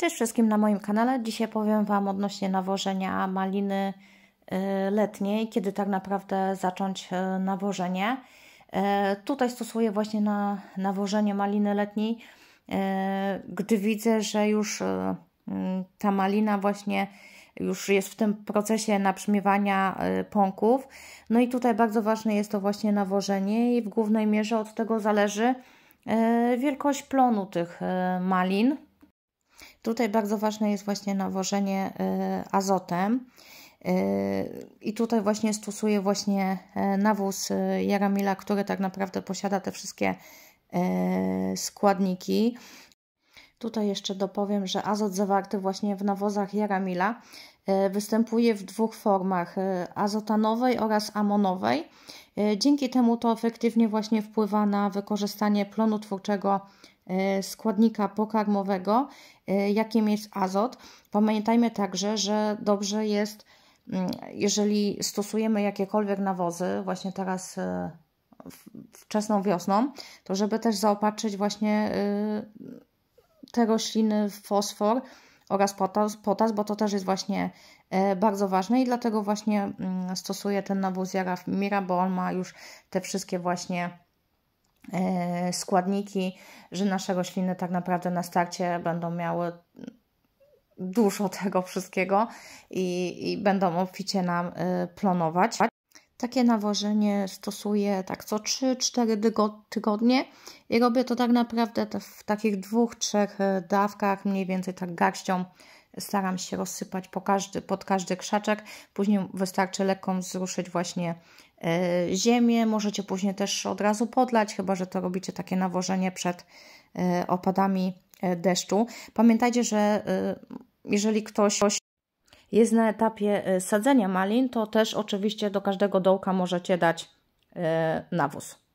Cześć wszystkim na moim kanale. Dzisiaj powiem Wam odnośnie nawożenia maliny y, letniej, kiedy tak naprawdę zacząć y, nawożenie. Y, tutaj stosuję właśnie na nawożenie maliny letniej, gdy widzę, że już ta malina właśnie już jest w tym procesie nabrzmiewania pąków. No i tutaj bardzo ważne jest to właśnie nawożenie i w głównej mierze od tego zależy wielkość plonu tych malin Tutaj bardzo ważne jest właśnie nawożenie y, azotem. Y, I tutaj właśnie stosuję właśnie e, nawóz y, Jaramila, który tak naprawdę posiada te wszystkie e, składniki. Tutaj jeszcze dopowiem, że azot zawarty właśnie w nawozach Jaramila e, występuje w dwóch formach, azotanowej oraz amonowej E, dzięki temu to efektywnie właśnie wpływa na wykorzystanie plonu twórczego e, składnika pokarmowego, e, jakim jest azot. Pamiętajmy także, że dobrze jest, mm, jeżeli stosujemy jakiekolwiek nawozy, właśnie teraz wczesną wiosną, to żeby też zaopatrzyć właśnie te rośliny w fosfor, oraz potas, potas bo to też jest właśnie e, bardzo ważne i dlatego właśnie mm, stosuję ten nawóz Jaraf Mira, bo on ma już te wszystkie właśnie e, składniki, że nasze rośliny tak naprawdę na starcie będą miały dużo tego wszystkiego i, i będą obficie nam e, plonować. Takie nawożenie stosuję tak co 3-4 tygodnie i robię to tak naprawdę w takich dwóch, trzech e, dawkach, mniej więcej tak garścią staram się rozsypać po każdy, pod każdy krzaczek. Później wystarczy lekko wzruszyć właśnie e, ziemię. Możecie później też od razu podlać, chyba że to robicie takie nawożenie przed e, opadami deszczu. Pamiętajcie, że jeżeli ktoś jest na etapie e, sadzenia malin, to też oczywiście do każdego dołka możecie dać e, nawóz.